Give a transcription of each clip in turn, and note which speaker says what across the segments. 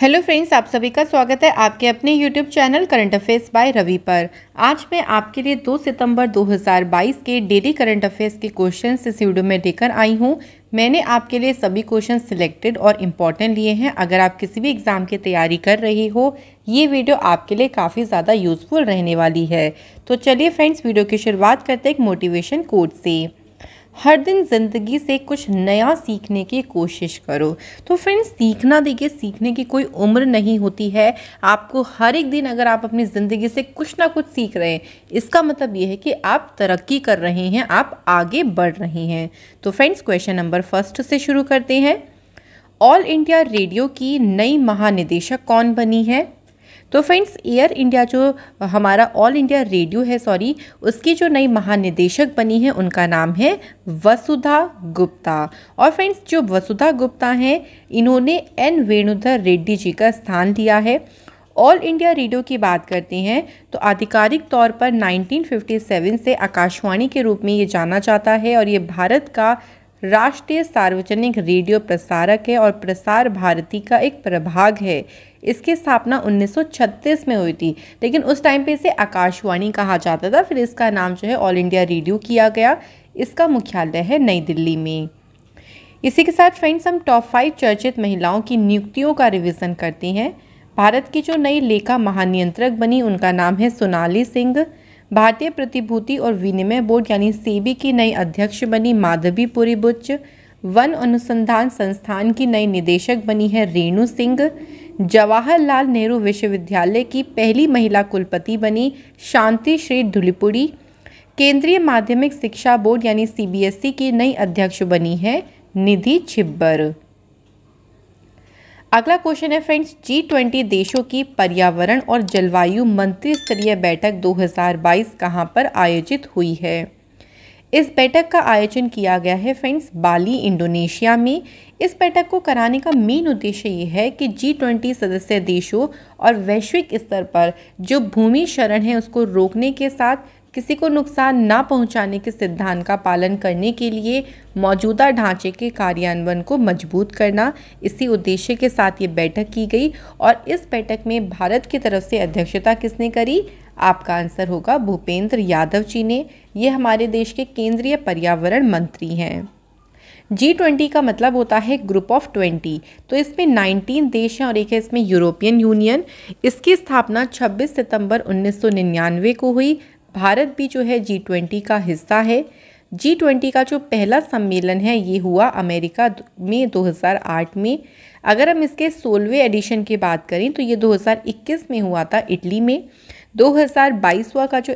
Speaker 1: hello friends आप सभी का स्वागत है आपके अपने YouTube channel current affairs by Ravi पर आज मैं आपके लिए 2 सितंबर 2022 के डेली करंट अफेयर्स के क्वेश्चन इस वीडियो में लेकर आई हूं मैंने आपके लिए सभी क्वेश्चन सिलेक्टेड और इम्पॉर्टेंट लिए हैं अगर आप किसी भी एग्ज़ाम की तैयारी कर रहे हो ये वीडियो आपके लिए काफ़ी ज़्यादा यूज़फुल रहने वाली है तो चलिए फ्रेंड्स वीडियो की शुरुआत करते एक मोटिवेशन कोड से हर दिन ज़िंदगी से कुछ नया सीखने की कोशिश करो तो फ्रेंड्स सीखना देखिए सीखने की कोई उम्र नहीं होती है आपको हर एक दिन अगर आप अपनी ज़िंदगी से कुछ ना कुछ सीख रहे हैं इसका मतलब ये है कि आप तरक्की कर रहे हैं आप आगे बढ़ रहे हैं तो फ्रेंड्स क्वेश्चन नंबर फर्स्ट से शुरू करते हैं ऑल इंडिया रेडियो की नई महानिदेशक कौन बनी है तो फ्रेंड्स एयर इंडिया जो हमारा ऑल इंडिया रेडियो है सॉरी उसकी जो नई महानिदेशक बनी है उनका नाम है वसुधा गुप्ता और फ्रेंड्स जो वसुधा गुप्ता हैं इन्होंने एन वेणुधर रेड्डी जी का स्थान दिया है ऑल इंडिया रेडियो की बात करते हैं तो आधिकारिक तौर पर 1957 से आकाशवाणी के रूप में ये जाना जाता है और ये भारत का राष्ट्रीय सार्वजनिक रेडियो प्रसारक है और प्रसार भारती का एक प्रभाग है इसकी स्थापना 1936 में हुई थी लेकिन उस टाइम पे इसे आकाशवाणी कहा जाता था फिर इसका नाम जो है ऑल इंडिया रेडियो किया गया इसका मुख्यालय है नई दिल्ली में इसी के साथ फ्रेंड्स हम टॉप फाइव चर्चित महिलाओं की नियुक्तियों का रिविज़न करते हैं भारत की जो नई लेखा महानियंत्रक बनी उनका नाम है सोनाली सिंह भारतीय प्रतिभूति और विनिमय बोर्ड यानी सेबी की नई अध्यक्ष बनी माधवी पुरी बुच्च वन अनुसंधान संस्थान की नई निदेशक बनी है रेणु सिंह जवाहरलाल नेहरू विश्वविद्यालय की पहली महिला कुलपति बनी शांति श्री धुलपुड़ी केंद्रीय माध्यमिक शिक्षा बोर्ड यानी सीबीएसई e की नई अध्यक्ष बनी है निधि छिब्बर अगला क्वेश्चन है फ्रेंड्स जी ट्वेंटी देशों की पर्यावरण और जलवायु मंत्री स्तरीय बैठक 2022 कहां पर आयोजित हुई है इस बैठक का आयोजन किया गया है फ्रेंड्स बाली इंडोनेशिया में इस बैठक को कराने का मेन उद्देश्य ये है कि जी ट्वेंटी सदस्य देशों और वैश्विक स्तर पर जो भूमि शरण है उसको रोकने के साथ किसी को नुकसान ना पहुंचाने के सिद्धांत का पालन करने के लिए मौजूदा ढांचे के कार्यान्वयन को मजबूत करना इसी उद्देश्य के साथ ये बैठक की गई और इस बैठक में भारत की तरफ से अध्यक्षता किसने करी आपका आंसर होगा भूपेंद्र यादव जी ने ये हमारे देश के केंद्रीय पर्यावरण मंत्री हैं जी ट्वेंटी का मतलब होता है ग्रुप ऑफ ट्वेंटी तो इसमें नाइनटीन देश हैं और एक है इसमें यूरोपियन यूनियन इसकी स्थापना 26 सितंबर 1999 को हुई भारत भी जो है जी ट्वेंटी का हिस्सा है जी ट्वेंटी का जो पहला सम्मेलन है ये हुआ अमेरिका में 2008 में अगर हम इसके सोलहवें एडिशन की बात करें तो ये 2021 में हुआ था इटली में 2022 का जो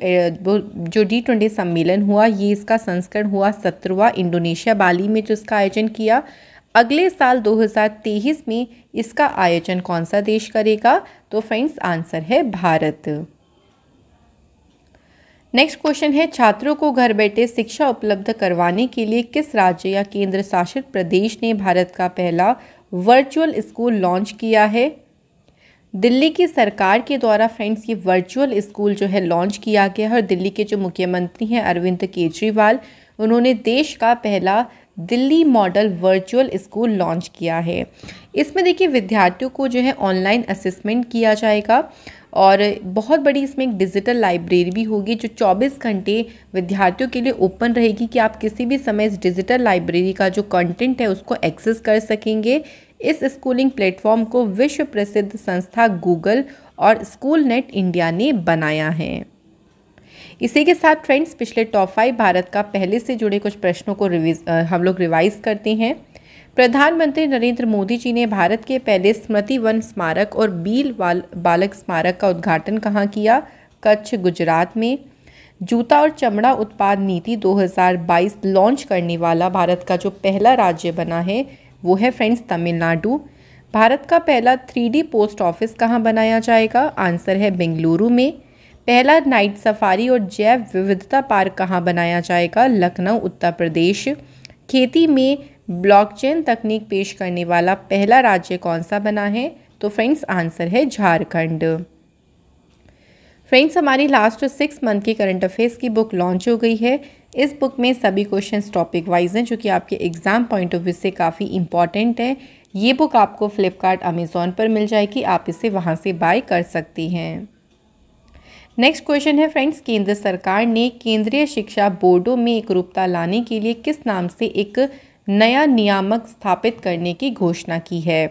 Speaker 1: जो डी ट्वेंटी सम्मेलन हुआ ये इसका संस्करण हुआ सत्रवा इंडोनेशिया बाली में जो इसका आयोजन किया अगले साल 2023 में इसका आयोजन कौन सा देश करेगा तो फ्रेंड्स आंसर है भारत नेक्स्ट क्वेश्चन है छात्रों को घर बैठे शिक्षा उपलब्ध करवाने के लिए किस राज्य या केंद्र शासित प्रदेश ने भारत का पहला वर्चुअल स्कूल लॉन्च किया है दिल्ली की सरकार के द्वारा फ्रेंड्स ये वर्चुअल स्कूल जो है लॉन्च किया गया है और दिल्ली के जो मुख्यमंत्री हैं अरविंद केजरीवाल उन्होंने देश का पहला Delhi model virtual school launch किया है इसमें देखिए विद्यार्थियों को जो है ऑनलाइन असेसमेंट किया जाएगा और बहुत बड़ी इसमें एक डिजिटल लाइब्रेरी भी होगी जो 24 घंटे विद्यार्थियों के लिए ओपन रहेगी कि आप किसी भी समय इस डिजिटल लाइब्रेरी का जो कंटेंट है उसको एक्सेस कर सकेंगे इस स्कूलिंग प्लेटफॉर्म को विश्व प्रसिद्ध संस्था गूगल और स्कूल नेट इंडिया ने बनाया है इसी के साथ फ्रेंड्स पिछले टॉप फाइव भारत का पहले से जुड़े कुछ प्रश्नों को रिवीज हम लोग रिवाइज करते हैं प्रधानमंत्री नरेंद्र मोदी जी ने भारत के पहले स्मृति वन स्मारक और बील बाल, बालक स्मारक का उद्घाटन कहाँ किया कच्छ गुजरात में जूता और चमड़ा उत्पाद नीति 2022 लॉन्च करने वाला भारत का जो पहला राज्य बना है वो है फ्रेंड्स तमिलनाडु भारत का पहला थ्री पोस्ट ऑफिस कहाँ बनाया जाएगा आंसर है बेंगलुरु में पहला नाइट सफारी और जैव विविधता पार्क कहाँ बनाया जाएगा लखनऊ उत्तर प्रदेश खेती में ब्लॉकचेन तकनीक पेश करने वाला पहला राज्य कौन सा बना है तो फ्रेंड्स आंसर है झारखंड फ्रेंड्स हमारी लास्ट सिक्स मंथ की करंट अफेयर्स की बुक लॉन्च हो गई है इस बुक में सभी क्वेश्चन टॉपिक वाइज हैं जो कि आपके एग्ज़ाम पॉइंट ऑफ व्यू से काफ़ी इंपॉर्टेंट है ये बुक आपको फ़्लिपकार्ट अमेज़ोन पर मिल जाएगी आप इसे वहाँ से बाय कर सकती हैं नेक्स्ट क्वेश्चन है फ्रेंड्स केंद्र सरकार ने केंद्रीय शिक्षा बोर्डों में एकरूपता लाने के लिए किस नाम से एक नया नियामक स्थापित करने की घोषणा की है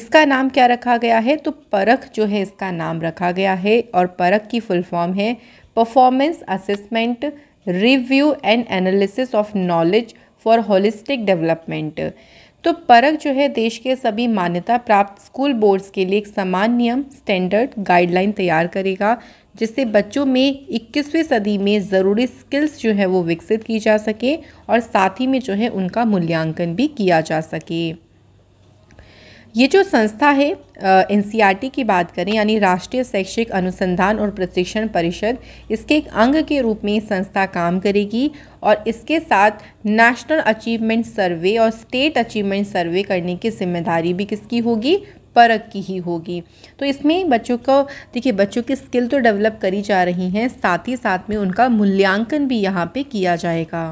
Speaker 1: इसका नाम क्या रखा गया है तो परख जो है इसका नाम रखा गया है और परख की फुल फॉर्म है performance assessment review and analysis of knowledge for holistic development तो परख जो है देश के सभी मान्यता प्राप्त स्कूल बोर्ड्स के लिए एक समान नियम स्टैंडर्ड गाइडलाइन तैयार करेगा जिससे बच्चों में 21वीं सदी में ज़रूरी स्किल्स जो है वो विकसित की जा सके और साथ ही में जो है उनका मूल्यांकन भी किया जा सके ये जो संस्था है एन e की बात करें यानी राष्ट्रीय शैक्षिक अनुसंधान और प्रशिक्षण परिषद इसके एक अंग के रूप में संस्था काम करेगी और इसके साथ नेशनल अचीवमेंट सर्वे और स्टेट अचीवमेंट सर्वे करने की जिम्मेदारी भी किसकी होगी परख की ही होगी तो इसमें बच्चों को देखिए बच्चों की स्किल तो डेवलप करी जा रही हैं साथ ही साथ में उनका मूल्यांकन भी यहाँ पे किया जाएगा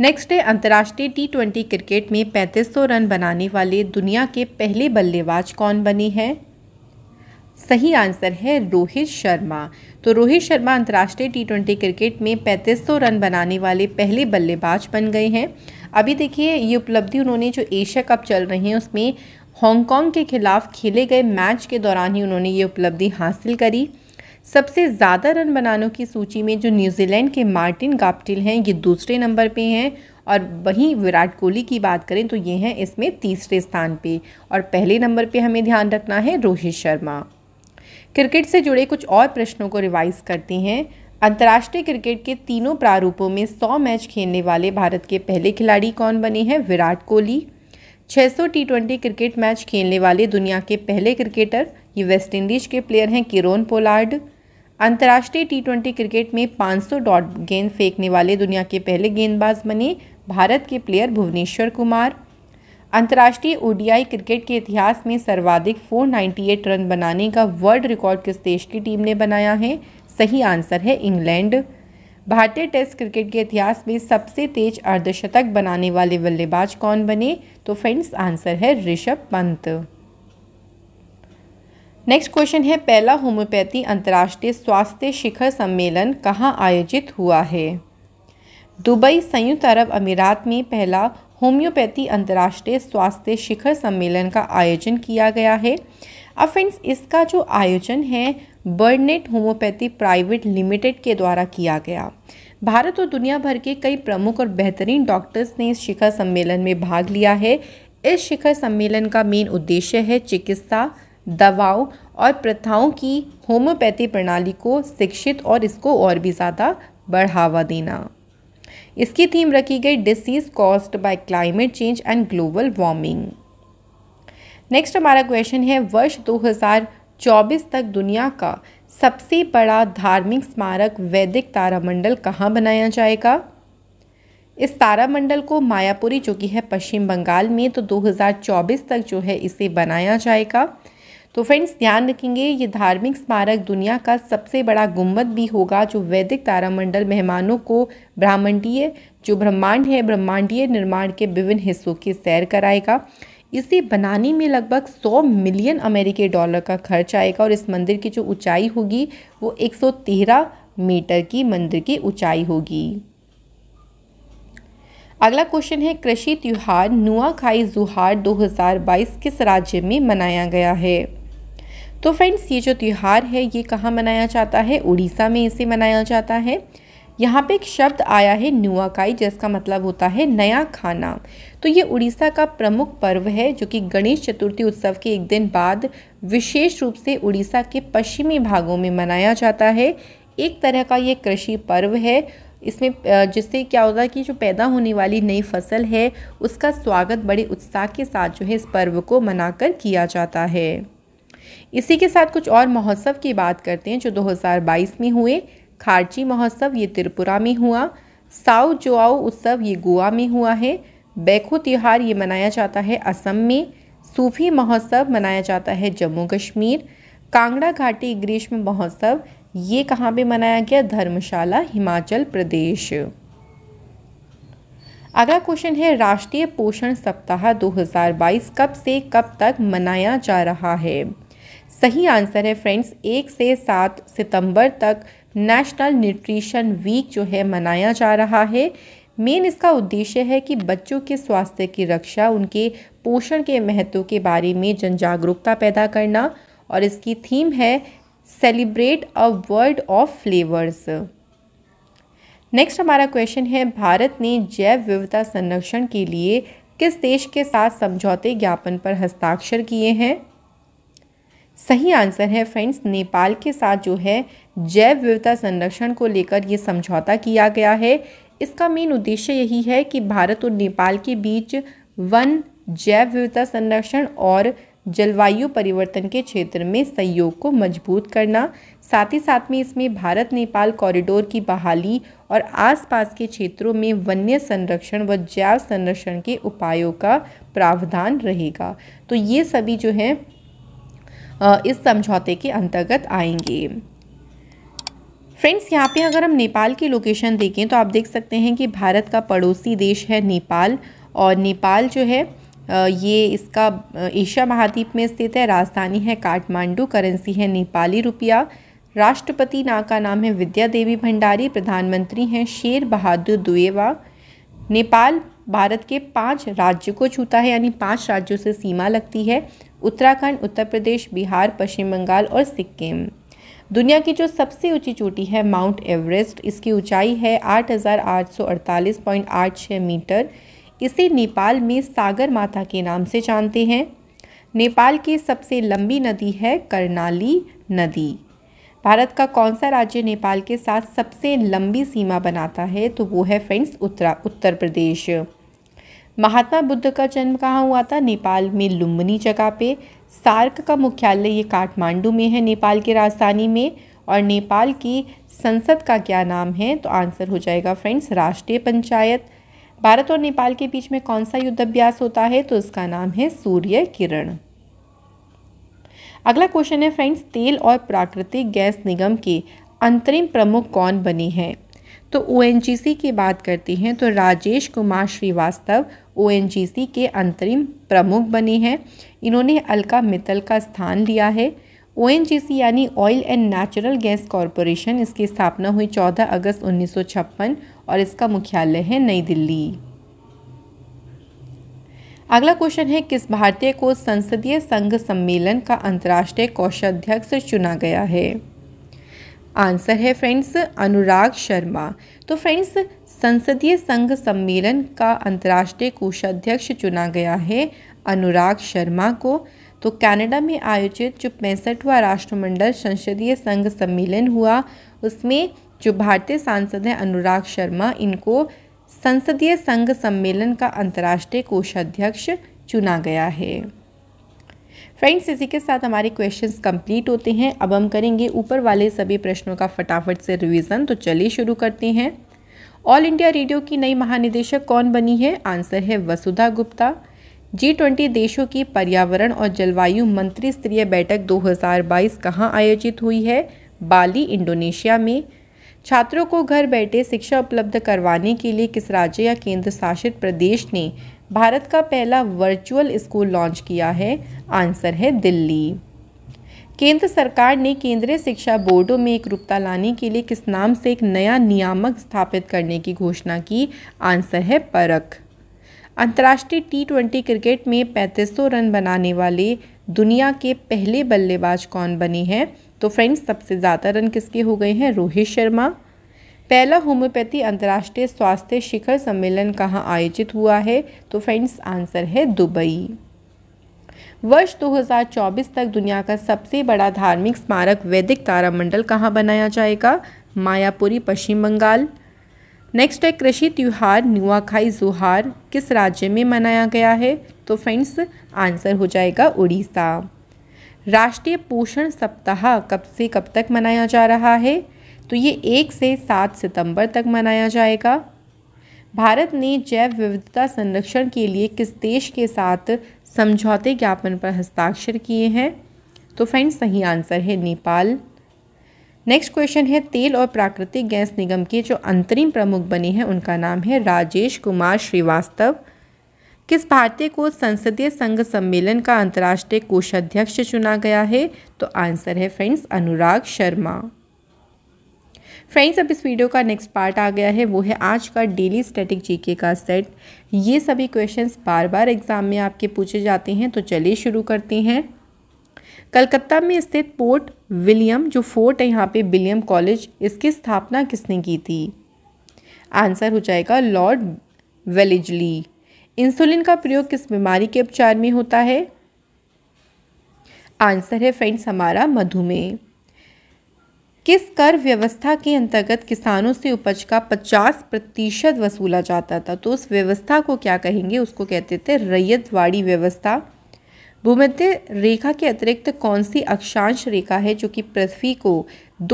Speaker 1: नेक्स्ट है अंतर्राष्ट्रीय टी ट्वेंटी क्रिकेट में 3500 रन बनाने वाले दुनिया के पहले बल्लेबाज कौन बने हैं सही आंसर है रोहित शर्मा तो रोहित शर्मा अंतर्राष्ट्रीय टी ट्वेंटी क्रिकेट में 3500 रन बनाने वाले पहले बल्लेबाज बन गए हैं अभी देखिए ये उपलब्धि उन्होंने जो एशिया कप चल रहे हैं उसमें हांगकांग के खिलाफ खेले गए मैच के दौरान ही उन्होंने ये उपलब्धि हासिल करी सबसे ज़्यादा रन बनाने की सूची में जो न्यूजीलैंड के मार्टिन गाप्टिल हैं ये दूसरे नंबर पे हैं और वहीं विराट कोहली की बात करें तो ये हैं इसमें तीसरे स्थान पे और पहले नंबर पे हमें ध्यान रखना है रोहित शर्मा क्रिकेट से जुड़े कुछ और प्रश्नों को रिवाइज करते हैं अंतर्राष्ट्रीय क्रिकेट के तीनों प्रारूपों में सौ मैच खेलने वाले भारत के पहले खिलाड़ी कौन बने हैं Virat Kohli 600 T twenty cricket match खेलने वाले दुनिया के पहले क्रिकेटर ये वेस्ट इंडीज के प्लेयर हैं किरोन पोलार्ड अंतर्राष्ट्रीय टी ट्वेंटी क्रिकेट में 500 डॉट गेंद फेंकने वाले दुनिया के पहले गेंदबाज बने भारत के प्लेयर भुवनेश्वर कुमार अंतर्राष्ट्रीय ओडीआई क्रिकेट के इतिहास में सर्वाधिक 498 रन बनाने का वर्ल्ड रिकॉर्ड किस देश की टीम ने बनाया है सही आंसर है इंग्लैंड भारतीय टेस्ट क्रिकेट के इतिहास में सबसे तेज अर्धशतक बनाने वाले बल्लेबाज कौन बने तो फ्रेंड्स आंसर है ऋषभ पंत नेक्स्ट क्वेश्चन है पहला होम्योपैथी अंतर्राष्ट्रीय स्वास्थ्य शिखर सम्मेलन कहाँ आयोजित हुआ है दुबई संयुक्त अरब अमीरात में पहला होम्योपैथी अंतर्राष्ट्रीय स्वास्थ्य शिखर सम्मेलन का आयोजन किया गया है अब फ्रेंड्स इसका जो आयोजन है बर्नेट होम्योपैथी प्राइवेट लिमिटेड के द्वारा किया गया भारत और दुनिया भर के कई प्रमुख और बेहतरीन डॉक्टर्स ने इस शिखर सम्मेलन में भाग लिया है इस शिखर सम्मेलन का मेन उद्देश्य है चिकित्सा दवाओं और प्रथाओं की होम्योपैथी प्रणाली को शिक्षित और इसको और भी ज़्यादा बढ़ावा देना इसकी थीम रखी गई disease caused by climate change and global warming next हमारा क्वेश्चन है वर्ष 2024 तक दुनिया का सबसे बड़ा धार्मिक स्मारक वैदिक तारामंडल कहाँ बनाया जाएगा इस तारामंडल को मायापुरी जो कि है पश्चिम बंगाल में तो 2024 तक जो है इसे बनाया जाएगा तो फ्रेंड्स ध्यान रखेंगे ये धार्मिक स्मारक दुनिया का सबसे बड़ा गुम्बद भी होगा जो वैदिक तारामंडल मेहमानों को ब्राह्मणीय जो ब्रह्मांड है ब्रह्मांडीय निर्माण के विभिन्न हिस्सों की सैर कराएगा इसे बनाने में लगभग 100 मिलियन अमेरिकी डॉलर का खर्च आएगा और इस मंदिर की जो ऊंचाई होगी वो 113 मीटर की मंदिर की ऊंचाई होगी अगला क्वेश्चन है कृषि त्यौहार नुआखाई जुहार 2022 किस राज्य में मनाया गया है तो फ्रेंड्स ये जो त्यौहार है ये कहाँ मनाया जाता है उड़ीसा में इसे मनाया जाता है यहाँ पे एक शब्द आया है नुआकाई जिसका मतलब होता है नया खाना तो ये उड़ीसा का प्रमुख पर्व है जो कि गणेश चतुर्थी उत्सव के एक दिन बाद विशेष रूप से उड़ीसा के पश्चिमी भागों में मनाया जाता है एक तरह का ये कृषि पर्व है इसमें जिससे क्या होता है कि जो पैदा होने वाली नई फसल है उसका स्वागत बड़े उत्साह के साथ जो है इस पर्व को मनाकर किया जाता है इसी के साथ कुछ और महोत्सव की बात करते हैं जो 2022 में हुए खारची महोत्सव ये त्रिपुरा में हुआ साउ जोआउ उत्सव ये गोवा में हुआ है बैखो त्यौहार ये मनाया जाता है असम में सूफी महोत्सव मनाया जाता है जम्मू कश्मीर कांगड़ा घाटी ग्रीष्म महोत्सव ये कहाँ पे मनाया गया धर्मशाला हिमाचल प्रदेश अगला क्वेश्चन है राष्ट्रीय पोषण सप्ताह 2022 कब से कब तक मनाया जा रहा है सही आंसर है फ्रेंड्स एक से सात सितंबर तक नेशनल न्यूट्रिशन वीक जो है मनाया जा रहा है मेन इसका उद्देश्य है कि बच्चों के स्वास्थ्य की रक्षा उनके पोषण के महत्व के बारे में जन जागरूकता पैदा करना और इसकी थीम है celebrate a world of flavours next हमारा क्वेश्चन है भारत ने जैव विविधता संरक्षण के लिए किस देश के साथ समझौते ज्ञापन पर हस्ताक्षर किए हैं सही आंसर है फ्रेंड्स नेपाल के साथ जो है जैव विविधता संरक्षण को लेकर ये समझौता किया गया है इसका मेन उद्देश्य यही है कि भारत और नेपाल के बीच वन जैव विविधता संरक्षण और जलवायु परिवर्तन के क्षेत्र में सहयोग को मजबूत करना साथ ही साथ में इसमें भारत नेपाल कॉरिडोर की बहाली और आसपास के क्षेत्रों में वन्य संरक्षण व जैव संरक्षण के उपायों का प्रावधान रहेगा तो ये सभी जो हैं इस समझौते के अंतर्गत आएंगे फ्रेंड्स यहाँ पे अगर हम नेपाल की लोकेशन देखें तो आप देख सकते हैं कि भारत का पड़ोसी देश है नेपाल और नेपाल जो है ये इसका एशिया महाद्वीप में स्थित है राजधानी है काठमांडू करेंसी है नेपाली रुपया राष्ट्रपति ना का नाम है विद्या देवी भंडारी प्रधानमंत्री हैं शेर बहादुर दुएवा नेपाल भारत के पांच राज्य को छूता है यानी पांच राज्यों से सीमा लगती है उत्तराखंड उत्तर प्रदेश बिहार पश्चिम बंगाल और सिक्किम दुनिया की जो सबसे ऊंची चोटी है माउंट एवरेस्ट इसकी ऊंचाई है 8,848.86 मीटर इसे नेपाल में सागर माता के नाम से जानते हैं नेपाल की सबसे लंबी नदी है करनाली नदी भारत का कौन सा राज्य नेपाल के साथ सबसे लंबी सीमा बनाता है तो वो है फ्रेंड्स उत्तरा उत्तर प्रदेश महात्मा बुद्ध का जन्म कहाँ हुआ था नेपाल में लुम्बनी जगह पे सार्क का मुख्यालय ये काठमांडू में है नेपाल की राजधानी में और नेपाल की संसद का क्या नाम है तो आंसर हो जाएगा फ्रेंड्स राष्ट्रीय पंचायत भारत और नेपाल के बीच में कौन सा युद्ध अभ्यास होता है तो इसका नाम है सूर्य किरण अगला क्वेश्चन है फ्रेंड्स तेल और प्राकृतिक गैस निगम के अंतरिम प्रमुख कौन बने हैं तो ओ की बात करते हैं तो राजेश कुमार श्रीवास्तव ओ के अंतरिम प्रमुख बने हैं इन्होंने अलका मित्तल का स्थान लिया है ओ यानी oil and natural gas corporation इसकी स्थापना हुई 14 अगस्त 1956 और इसका मुख्यालय है नई दिल्ली अगला क्वेश्चन है किस भारतीय को संसदीय संघ सम्मेलन का अंतर्राष्ट्रीय कोषाध्यक्ष चुना गया है आंसर है फ्रेंड्स अनुराग शर्मा तो फ्रेंड्स संसदीय संघ सम्मेलन का अंतर्राष्ट्रीय कोषाध्यक्ष चुना गया है अनुराग शर्मा को तो कनाडा में आयोजित जो पैंसठवा राष्ट्रमंडल संसदीय संघ सम्मेलन हुआ उसमें जो भारतीय सांसद हैं अनुराग शर्मा इनको संसदीय संघ सम्मेलन का अंतर्राष्ट्रीय कोषाध्यक्ष चुना गया है फ्रेंड्स इसी के साथ हमारे क्वेश्चंस कंप्लीट होते हैं अब हम करेंगे ऊपर वाले सभी प्रश्नों का फटाफट से रिवीजन तो चलिए शुरू करते हैं ऑल इंडिया रेडियो की नई महानिदेशक कौन बनी है आंसर है वसुधा गुप्ता जी ट्वेंटी देशों की पर्यावरण और जलवायु मंत्री स्तरीय बैठक 2022 कहां आयोजित हुई है बाली इंडोनेशिया में छात्रों को घर बैठे शिक्षा उपलब्ध करवाने के लिए किस राज्य या केंद्र शासित प्रदेश ने भारत का पहला वर्चुअल स्कूल लॉन्च किया है आंसर है दिल्ली केंद्र सरकार ने केंद्रीय शिक्षा बोर्डों में एक रूपता लाने के लिए किस नाम से एक नया नियामक स्थापित करने की घोषणा की आंसर है परख अंतर्राष्ट्रीय टी ट्वेंटी क्रिकेट में 3500 रन बनाने वाले दुनिया के पहले बल्लेबाज कौन बने हैं तो फ्रेंड्स सबसे ज़्यादा रन किसके हो गए हैं रोहित शर्मा पहला होम्योपैथी अंतर्राष्ट्रीय स्वास्थ्य शिखर सम्मेलन कहाँ आयोजित हुआ है तो फ्रेंड्स आंसर है दुबई वर्ष 2024 तक दुनिया का सबसे बड़ा धार्मिक स्मारक वैदिक तारामंडल कहाँ बनाया जाएगा मायापुरी पश्चिम बंगाल नेक्स्ट है कृषि त्यौहार नुआखाई जुहार किस राज्य में मनाया गया है तो फ्रेंड्स आंसर हो जाएगा उड़ीसा राष्ट्रीय पोषण सप्ताह कब से कब तक मनाया जा रहा है तो ये एक से सात सितंबर तक मनाया जाएगा भारत ने जैव विविधता संरक्षण के लिए किस देश के साथ समझौते ज्ञापन पर हस्ताक्षर किए हैं तो फ्रेंड्स सही आंसर है नेपाल नेक्स्ट क्वेश्चन है तेल और प्राकृतिक गैस निगम के जो अंतरिम प्रमुख बने हैं उनका नाम है राजेश कुमार श्रीवास्तव किस भारतीय को संसदीय संघ सम्मेलन का अंतर्राष्ट्रीय कोषाध्यक्ष चुना गया है तो आंसर है फ्रेंड्स अनुराग शर्मा फ्रेंड्स अब इस वीडियो का नेक्स्ट पार्ट आ गया है वो है आज का डेली स्टैटिक जीके का सेट ये सभी क्वेश्चंस बार बार एग्ज़ाम में आपके पूछे जाते हैं तो चलिए शुरू करते हैं कलकत्ता में स्थित पोर्ट विलियम जो फोर्ट है यहाँ पे विलियम कॉलेज इसकी स्थापना किसने की थी आंसर हो जाएगा लॉर्ड वेलिजली इंसुलिन का प्रयोग किस बीमारी के उपचार में होता है आंसर है फ्रेंड्स हमारा मधुमेह किस कर व्यवस्था के अंतर्गत किसानों से उपज का 50 प्रतिशत वसूला जाता था तो उस व्यवस्था को क्या कहेंगे उसको कहते थे रैयतवाड़ी व्यवस्था भूमध्य रेखा के अतिरिक्त कौन सी अक्षांश रेखा है जो कि पृथ्वी को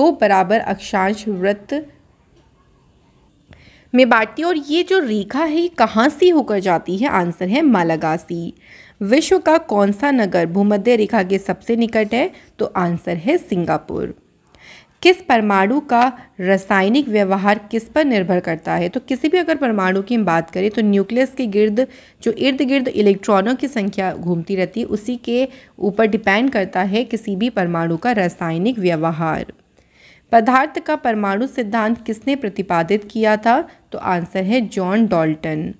Speaker 1: दो बराबर अक्षांश वृत्त में बांटती है और ये जो रेखा है ये कहाँ से होकर जाती है आंसर है मालागासी विश्व का कौन सा नगर भूमध्य रेखा के सबसे निकट है तो आंसर है सिंगापुर किस परमाणु का रासायनिक व्यवहार किस पर निर्भर करता है तो किसी भी अगर परमाणु की हम बात करें तो न्यूक्लियस के गिर्द जो इर्द गिर्द इलेक्ट्रॉनों की संख्या घूमती रहती है उसी के ऊपर डिपेंड करता है किसी भी परमाणु का रासायनिक व्यवहार पदार्थ का परमाणु सिद्धांत किसने प्रतिपादित किया था तो आंसर है जॉन डॉल्टन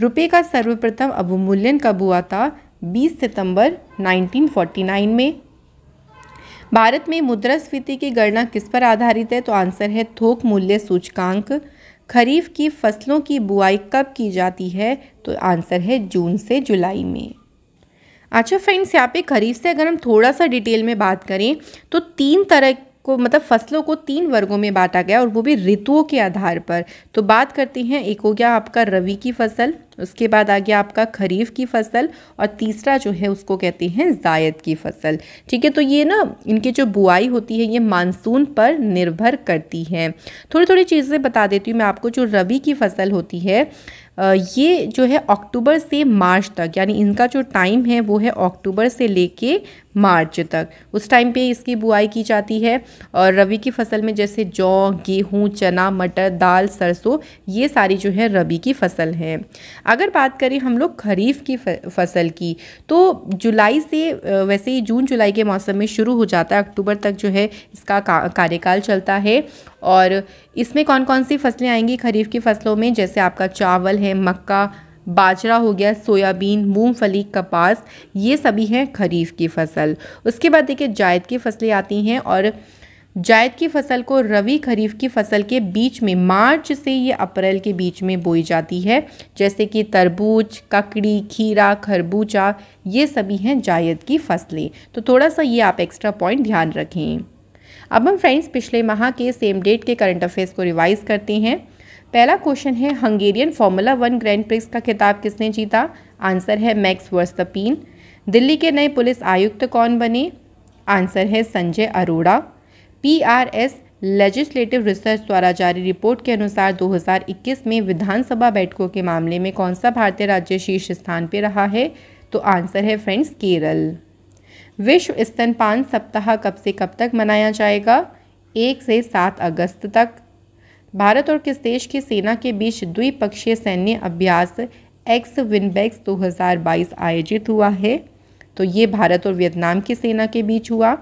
Speaker 1: रुपये का सर्वप्रथम अवमूल्यन कब हुआ था 20 सितंबर 1949 में भारत में मुद्रास्फीति की गणना किस पर आधारित है तो आंसर है थोक मूल्य सूचकांक खरीफ की फसलों की बुआई कब की जाती है तो आंसर है जून से जुलाई में अच्छा फ्रेंड्स यहाँ पे खरीफ से अगर हम थोड़ा सा डिटेल में बात करें तो तीन तरह को मतलब फसलों को तीन वर्गों में बांटा गया और वो भी ऋतुओं के आधार पर तो बात करते हैं एक हो गया आपका रवि की फसल उसके बाद आ गया आपका खरीफ की फसल और तीसरा जो है उसको कहते हैं जायद की फसल ठीक है तो ये ना इनकी जो बुआई होती है ये मानसून पर निर्भर करती है थोड़ी थोड़ी चीज़ें बता देती हूँ मैं आपको जो रबी की फसल होती है ये जो है अक्टूबर से मार्च तक यानी इनका जो टाइम है वो है अक्टूबर से लेके मार्च तक उस टाइम पे इसकी बुआई की जाती है और रबी की फसल में जैसे जौ गेहूँ चना मटर दाल सरसों ये सारी जो है रबी की फसल है अगर बात करें हम लोग खरीफ की फसल की तो जुलाई से वैसे ही जून जुलाई के मौसम में शुरू हो जाता है अक्टूबर तक जो है इसका का कार्यकाल चलता है और इसमें कौन कौन सी फसलें आएंगी खरीफ की फसलों में जैसे आपका चावल है मक्का बाजरा हो गया सोयाबीन मूंगफली कपास ये सभी हैं खरीफ की फसल उसके बाद देखिए जायद की फसलें आती हैं और जायद की फसल को रवि खरीफ की फसल के बीच में मार्च से ये अप्रैल के बीच में बोई जाती है जैसे कि तरबूज ककड़ी खीरा खरबूजा ये सभी हैं जायद की फसलें तो थोड़ा सा ये आप एक्स्ट्रा पॉइंट ध्यान रखें अब हम फ्रेंड्स पिछले माह के सेम डेट के करंट अफेयर्स को रिवाइज करते हैं पहला क्वेश्चन है Hungarian formula one grand prix का खिताब किसने जीता आंसर है मैक्स वर्स्तपीन दिल्ली के नए पुलिस आयुक्त कौन बने आंसर है Sanjay Arora PRS legislative research द्वारा जारी रिपोर्ट के अनुसार 2021 में विधानसभा बैठकों के मामले में कौन सा भारतीय राज्य शीर्ष स्थान पर रहा है तो आंसर है फ्रेंड्स केरल विश्व स्तनपान सप्ताह कब से कब तक मनाया जाएगा एक से सात अगस्त तक भारत और किस देश की सेना के बीच द्विपक्षीय सैन्य अभ्यास एक्स विनबैक्स 2022 आयोजित हुआ है तो ये भारत और वियतनाम की सेना के बीच हुआ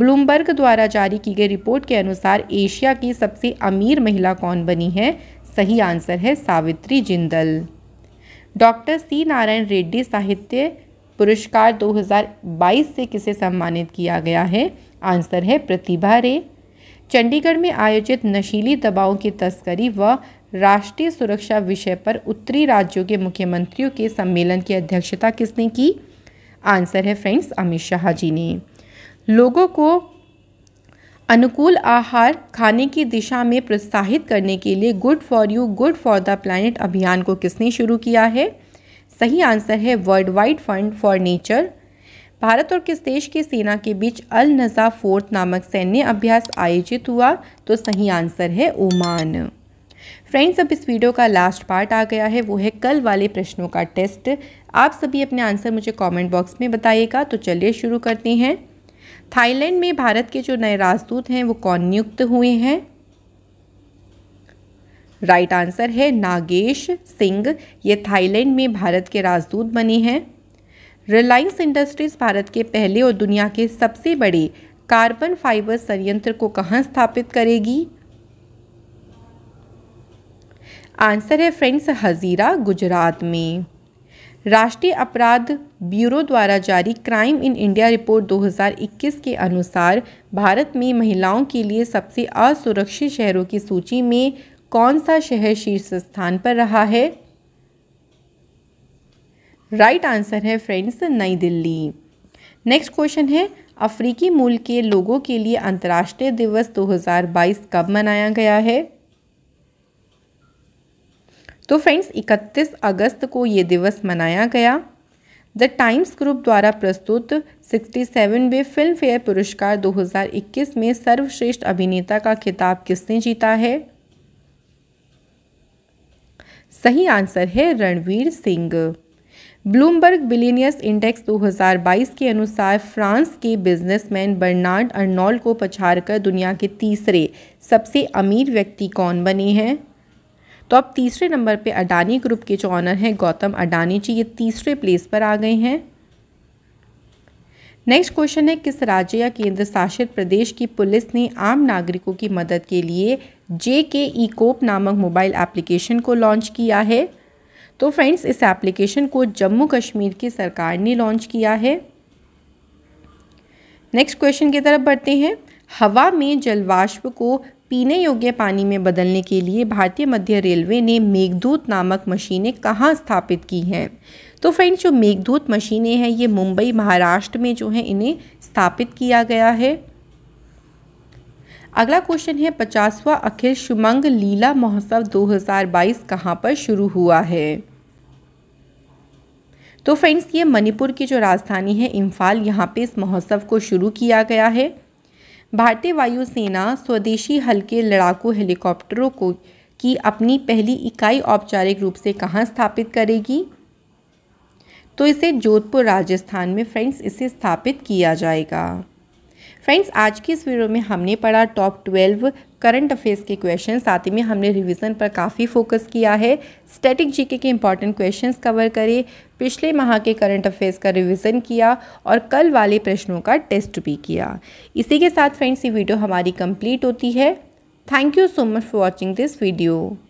Speaker 1: ब्लूमबर्ग द्वारा जारी की गई रिपोर्ट के अनुसार एशिया की सबसे अमीर महिला कौन बनी है सही आंसर है सावित्री जिंदल डॉक्टर सी नारायण रेड्डी साहित्य पुरस्कार 2022 से किसे सम्मानित किया गया है आंसर है प्रतिभा रे चंडीगढ़ में आयोजित नशीली दवाओं की तस्करी व राष्ट्रीय सुरक्षा विषय पर उत्तरी राज्यों के मुख्यमंत्रियों के सम्मेलन की अध्यक्षता किसने की आंसर है फ्रेंड्स अमित शाह जी ने लोगों को अनुकूल आहार खाने की दिशा में प्रोत्साहित करने के लिए good for you good for the planet अभियान को किसने शुरू किया है सही आंसर है world wide fund for nature Bharat और किस देश की सेना के बीच अल नज़ा फोर्थ नामक सैन्य अभ्यास आयोजित हुआ तो सही आंसर है ओमान फ्रेंड्स अब इस वीडियो का लास्ट पार्ट आ गया है वो है कल वाले प्रश्नों का टेस्ट आप सभी अपने आंसर मुझे कमेंट बॉक्स में बताइएगा तो चलिए शुरू करते हैं थाईलैंड में भारत के जो नए राजदूत हैं वो कौन नियुक्त हुए हैं राइट आंसर है नागेश सिंह ये थाईलैंड में भारत के राजदूत बने हैं रिलायंस इंडस्ट्रीज भारत के पहले और दुनिया के सबसे बड़े कार्बन फाइबर संयंत्र को कहाँ स्थापित करेगी आंसर है फ्रेंड्स हजीरा गुजरात में राष्ट्रीय अपराध ब्यूरो द्वारा जारी क्राइम इन इंडिया रिपोर्ट 2021 के अनुसार भारत में महिलाओं के लिए सबसे असुरक्षित शहरों की सूची में कौन सा शहर शीर्ष स्थान पर रहा है राइट right आंसर है friends New Delhi next question है अफ्रीकी मूल के लोगों के लिए अंतर्राष्ट्रीय दिवस 2022 कब मनाया गया है तो फ्रेंड्स 31 अगस्त को ये दिवस मनाया गया द टाइम्स ग्रुप द्वारा प्रस्तुत 67वें फिल्म फेयर पुरस्कार 2021 में सर्वश्रेष्ठ अभिनेता का खिताब किसने जीता है सही आंसर है Ranveer Singh Bloomberg billionaires index 2022 के अनुसार फ्रांस के बिजनेसमैन बर्नार्ड अर्नोल्ड को पछाड़कर दुनिया के तीसरे सबसे अमीर व्यक्ति कौन बने हैं तो अब तीसरे नंबर पे अडानी ग्रुप के जो ऑनर हैं गौतम अडानी जी ये तीसरे प्लेस पर आ गए हैं नेक्स्ट क्वेश्चन है किस राज्य या केंद्र शासित प्रदेश की पुलिस ने आम नागरिकों की मदद के लिए जे के ईकोप नामक मोबाइल एप्लीकेशन को लॉन्च किया है तो फ्रेंड्स इस एप्लीकेशन को जम्मू कश्मीर की सरकार ने लॉन्च किया है नेक्स्ट क्वेश्चन की तरफ बढ़ते हैं हवा में जलवाष्प को पीने योग्य पानी में बदलने के लिए भारतीय मध्य रेलवे ने मेघदूत नामक मशीनें कहाँ स्थापित की हैं तो फ्रेंड्स जो मेघदूत मशीनें हैं ये मुंबई महाराष्ट्र में जो है इन्हें स्थापित किया गया है अगला क्वेश्चन है पचासवा अखिल शुमंग लीला महोत्सव 2022 कहाँ पर शुरू हुआ है तो फ्रेंड्स ये मणिपुर की जो राजधानी है इम्फाल यहाँ पे इस महोत्सव को शुरू किया गया है भारतीय वायुसेना स्वदेशी हल्के लड़ाकू हेलीकॉप्टरों को की अपनी पहली इकाई औपचारिक रूप से कहाँ स्थापित करेगी तो इसे जोधपुर राजस्थान में फ्रेंड्स इसे स्थापित किया जाएगा फ्रेंड्स आज की इस वीडियो में हमने पढ़ा टॉप ट्वेल्व करंट अफेयर्स के क्वेश्चन साथ ही में हमने रिवीजन पर काफ़ी फोकस किया है स्टैटिक जीके के इंपॉर्टेंट क्वेश्चंस कवर करे पिछले माह के करंट अफेयर्स का रिवीजन किया और कल वाले प्रश्नों का टेस्ट भी किया इसी के साथ फ्रेंड्स ये वीडियो हमारी कंप्लीट होती है thank you so much for watching this video